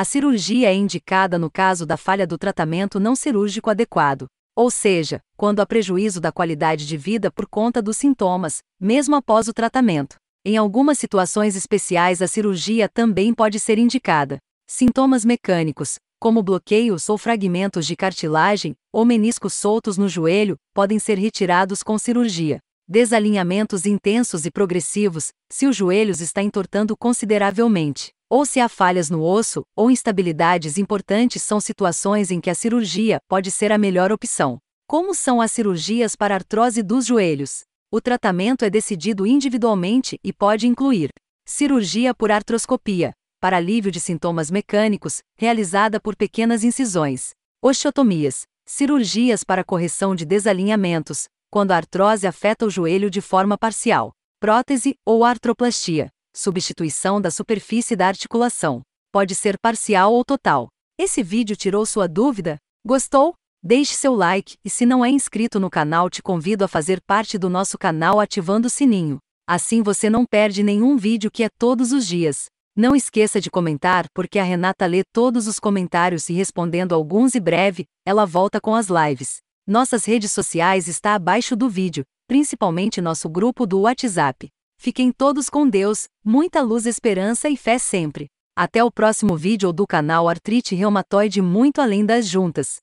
A cirurgia é indicada no caso da falha do tratamento não cirúrgico adequado, ou seja, quando há prejuízo da qualidade de vida por conta dos sintomas, mesmo após o tratamento. Em algumas situações especiais, a cirurgia também pode ser indicada. Sintomas mecânicos, como bloqueios ou fragmentos de cartilagem ou meniscos soltos no joelho, podem ser retirados com cirurgia. Desalinhamentos intensos e progressivos, se o joelho está entortando consideravelmente. Ou se há falhas no osso ou instabilidades importantes, são situações em que a cirurgia pode ser a melhor opção. Como são as cirurgias para artrose dos joelhos? O tratamento é decidido individualmente e pode incluir cirurgia por artroscopia, para alívio de sintomas mecânicos, realizada por pequenas incisões, osteotomias, cirurgias para correção de desalinhamentos, quando a artrose afeta o joelho de forma parcial, prótese ou artroplastia, substituição da superfície da articulação. Pode ser parcial ou total. Esse vídeo tirou sua dúvida? Gostou? Deixe seu like e se não é inscrito no canal, te convido a fazer parte do nosso canal ativando o sininho. Assim você não perde nenhum vídeo que é todos os dias. Não esqueça de comentar, porque a Renata lê todos os comentários e respondendo alguns e breve, ela volta com as lives. Nossas redes sociais está abaixo do vídeo, principalmente nosso grupo do WhatsApp. Fiquem todos com Deus, muita luz, esperança e fé sempre. Até o próximo vídeo do canal Artrite Reumatoide Muito Além das Juntas.